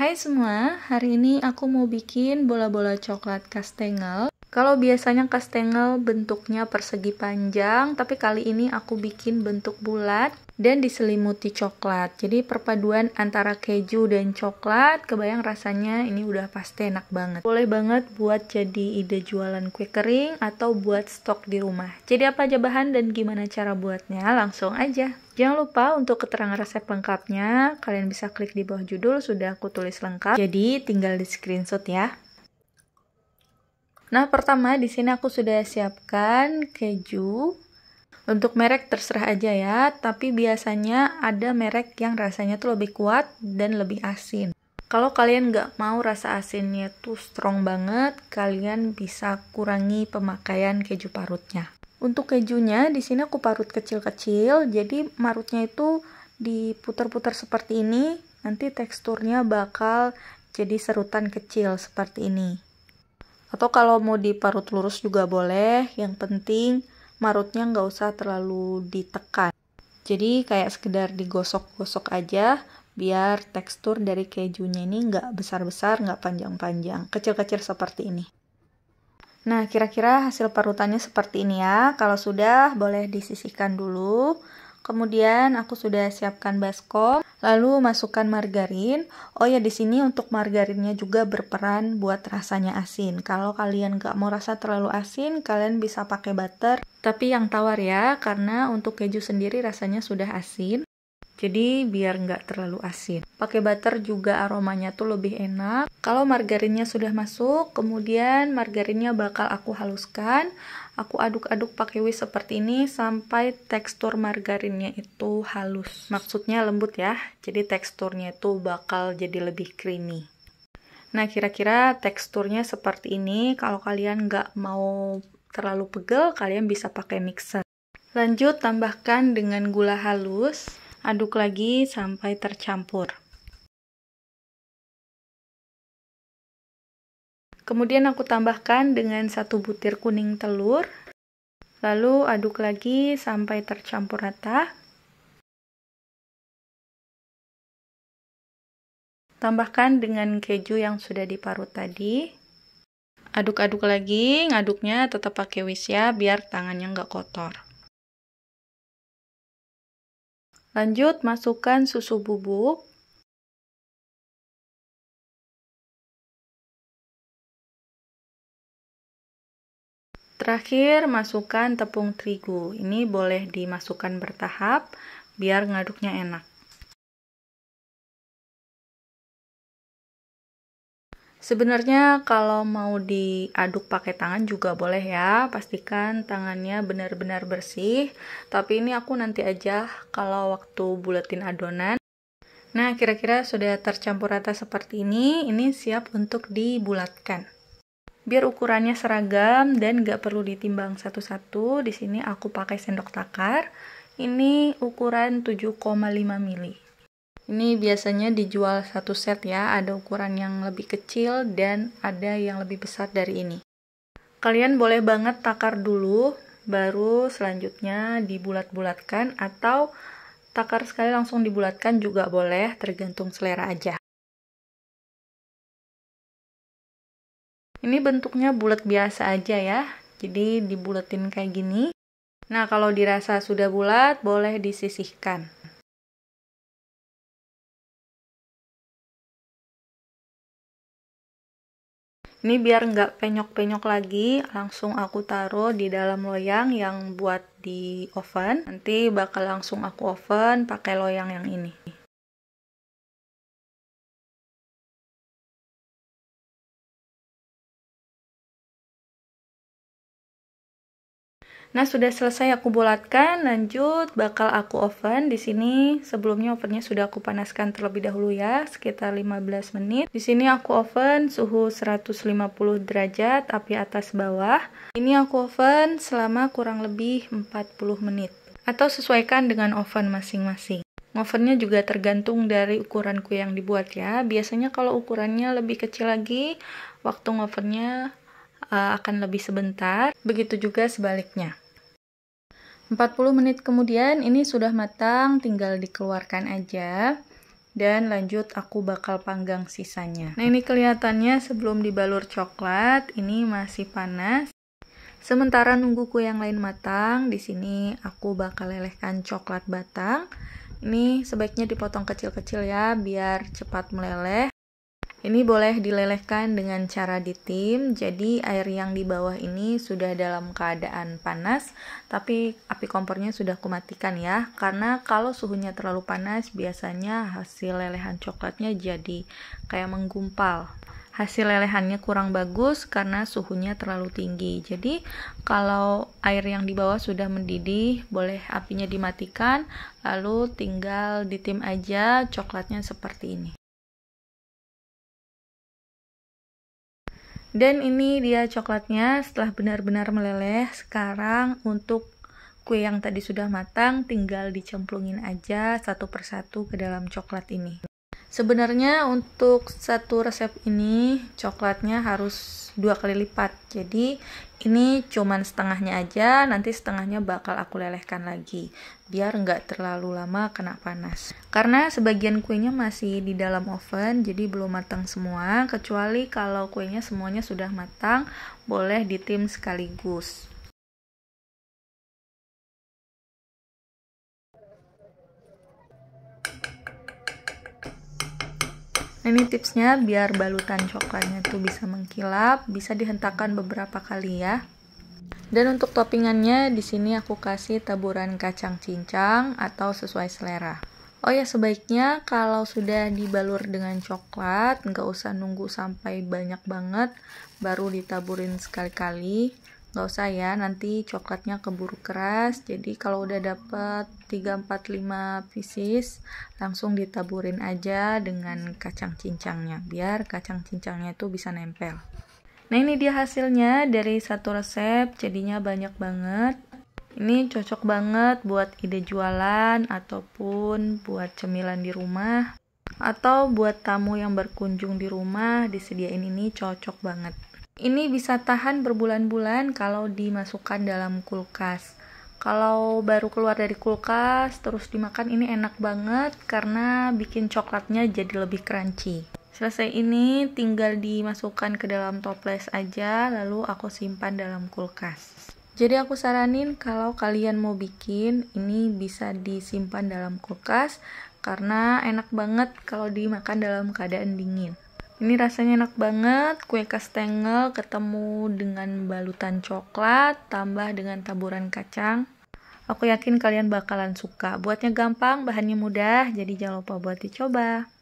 Hai semua, hari ini aku mau bikin bola-bola coklat kastengel. Kalau biasanya kastengel bentuknya persegi panjang, tapi kali ini aku bikin bentuk bulat dan diselimuti coklat. Jadi perpaduan antara keju dan coklat, kebayang rasanya ini udah pasti enak banget. Boleh banget buat jadi ide jualan kue kering atau buat stok di rumah. Jadi apa aja bahan dan gimana cara buatnya, langsung aja. Jangan lupa untuk keterangan resep lengkapnya, kalian bisa klik di bawah judul, sudah aku tulis lengkap. Jadi tinggal di screenshot ya. Nah, pertama di sini aku sudah siapkan keju. Untuk merek terserah aja ya, tapi biasanya ada merek yang rasanya tuh lebih kuat dan lebih asin. Kalau kalian nggak mau rasa asinnya tuh strong banget, kalian bisa kurangi pemakaian keju parutnya. Untuk kejunya di sini aku parut kecil-kecil, jadi marutnya itu diputar-putar seperti ini, nanti teksturnya bakal jadi serutan kecil seperti ini. Atau kalau mau diparut lurus juga boleh, yang penting marutnya nggak usah terlalu ditekan. Jadi kayak sekedar digosok-gosok aja, biar tekstur dari kejunya ini nggak besar-besar, nggak panjang-panjang, kecil-kecil seperti ini. Nah, kira-kira hasil parutannya seperti ini ya. Kalau sudah, boleh disisihkan dulu. Kemudian aku sudah siapkan baskom, lalu masukkan margarin. Oh ya, di sini untuk margarinnya juga berperan buat rasanya asin. Kalau kalian gak mau rasa terlalu asin, kalian bisa pakai butter. Tapi yang tawar ya, karena untuk keju sendiri rasanya sudah asin jadi biar nggak terlalu asin. Pakai butter juga aromanya tuh lebih enak. Kalau margarinnya sudah masuk, kemudian margarinnya bakal aku haluskan. Aku aduk-aduk pakai whisk seperti ini sampai tekstur margarinnya itu halus. Maksudnya lembut ya, jadi teksturnya itu bakal jadi lebih creamy. Nah, kira-kira teksturnya seperti ini. Kalau kalian nggak mau terlalu pegel, kalian bisa pakai mixer. Lanjut, tambahkan dengan gula halus. Aduk lagi sampai tercampur. Kemudian aku tambahkan dengan satu butir kuning telur. Lalu aduk lagi sampai tercampur rata. Tambahkan dengan keju yang sudah diparut tadi. Aduk-aduk lagi, ngaduknya tetap pakai whisk ya, biar tangannya nggak kotor. Lanjut, masukkan susu bubuk. Terakhir, masukkan tepung terigu. Ini boleh dimasukkan bertahap biar ngaduknya enak. Sebenarnya kalau mau diaduk pakai tangan juga boleh ya. Pastikan tangannya benar-benar bersih. Tapi ini aku nanti aja kalau waktu buletin adonan. Nah, kira-kira sudah tercampur rata seperti ini, ini siap untuk dibulatkan. Biar ukurannya seragam dan gak perlu ditimbang satu-satu, di sini aku pakai sendok takar. Ini ukuran 7,5 mili. Ini biasanya dijual satu set ya, ada ukuran yang lebih kecil dan ada yang lebih besar dari ini. Kalian boleh banget takar dulu, baru selanjutnya dibulat-bulatkan atau takar sekali langsung dibulatkan juga boleh, tergantung selera aja. Ini bentuknya bulat biasa aja ya, jadi dibulatin kayak gini. Nah, kalau dirasa sudah bulat, boleh disisihkan. ini biar nggak penyok-penyok lagi langsung aku taruh di dalam loyang yang buat di oven nanti bakal langsung aku oven pakai loyang yang ini Nah, sudah selesai aku bulatkan, lanjut bakal aku oven. Di sini sebelumnya ovennya sudah aku panaskan terlebih dahulu ya, sekitar 15 menit. Di sini aku oven suhu 150 derajat, api atas bawah. Ini aku oven selama kurang lebih 40 menit atau sesuaikan dengan oven masing-masing. Ovennya juga tergantung dari ukuran kue yang dibuat ya. Biasanya kalau ukurannya lebih kecil lagi, waktu ovennya eh, akan lebih sebentar. Begitu juga sebaliknya. 40 menit kemudian ini sudah matang, tinggal dikeluarkan aja. Dan lanjut aku bakal panggang sisanya. Nah, ini kelihatannya sebelum dibalur coklat, ini masih panas. Sementara nunggu kue yang lain matang, di sini aku bakal lelehkan coklat batang. Ini sebaiknya dipotong kecil-kecil ya, biar cepat meleleh. Ini boleh dilelehkan dengan cara ditim. Jadi air yang di bawah ini sudah dalam keadaan panas, tapi api kompornya sudah kumatikan ya. Karena kalau suhunya terlalu panas, biasanya hasil lelehan coklatnya jadi kayak menggumpal. Hasil lelehannya kurang bagus karena suhunya terlalu tinggi. Jadi kalau air yang di bawah sudah mendidih, boleh apinya dimatikan, lalu tinggal ditim aja coklatnya seperti ini. Dan ini dia coklatnya setelah benar-benar meleleh. Sekarang untuk kue yang tadi sudah matang tinggal dicemplungin aja satu persatu ke dalam coklat ini. Sebenarnya untuk satu resep ini coklatnya harus dua kali lipat. Jadi ini cuman setengahnya aja nanti setengahnya bakal aku lelehkan lagi biar nggak terlalu lama kena panas karena sebagian kuenya masih di dalam oven jadi belum matang semua kecuali kalau kuenya semuanya sudah matang boleh ditim sekaligus ini tipsnya biar balutan coklatnya tuh bisa mengkilap bisa dihentakkan beberapa kali ya dan untuk toppingannya di sini aku kasih taburan kacang cincang atau sesuai selera. Oh ya sebaiknya kalau sudah dibalur dengan coklat, nggak usah nunggu sampai banyak banget, baru ditaburin sekali-kali nggak usah ya nanti coklatnya keburu keras jadi kalau udah dapet 345 pieces langsung ditaburin aja dengan kacang cincangnya biar kacang cincangnya itu bisa nempel nah ini dia hasilnya dari satu resep jadinya banyak banget ini cocok banget buat ide jualan ataupun buat cemilan di rumah atau buat tamu yang berkunjung di rumah disediain ini cocok banget ini bisa tahan berbulan-bulan kalau dimasukkan dalam kulkas. Kalau baru keluar dari kulkas terus dimakan ini enak banget karena bikin coklatnya jadi lebih crunchy. Selesai ini tinggal dimasukkan ke dalam toples aja lalu aku simpan dalam kulkas. Jadi aku saranin kalau kalian mau bikin ini bisa disimpan dalam kulkas karena enak banget kalau dimakan dalam keadaan dingin. Ini rasanya enak banget, kue kastengel ketemu dengan balutan coklat, tambah dengan taburan kacang. Aku yakin kalian bakalan suka. Buatnya gampang, bahannya mudah, jadi jangan lupa buat dicoba.